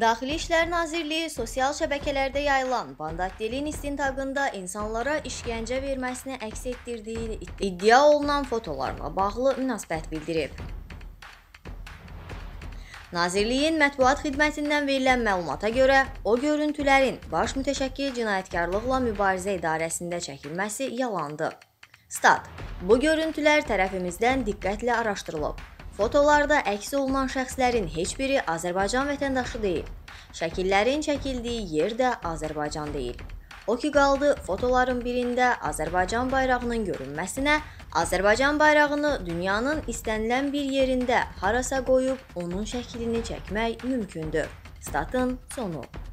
Daxili İşlər Nazirliyi sosial şəbəkələrdə yayılan bandaktilin istintaqında insanlara işgəncə verməsini əks etdirdiyi iddia olunan fotolarla bağlı münasibət bildirib. Nazirliyin mətbuat xidmətindən verilən məlumata görə, o görüntülərin baş mütəşəkkil cinayətkarlıqla mübarizə idarəsində çəkilməsi yalandı. Stat: Bu görüntülər tərəfimizdən diqqətlə araşdırılıb. Fotolarda əks olunan şəxslərin heç biri Azərbaycan vətəndaşı deyil. Şəkillərin çəkildiyi yer də Azərbaycan deyil. O ki qaldı, fotoların birində Azərbaycan bayrağının görünməsinə, Azərbaycan bayrağını dünyanın istənilən bir yerində harasa qoyub onun şəklini çəkmək mümkündür. Statın sonu.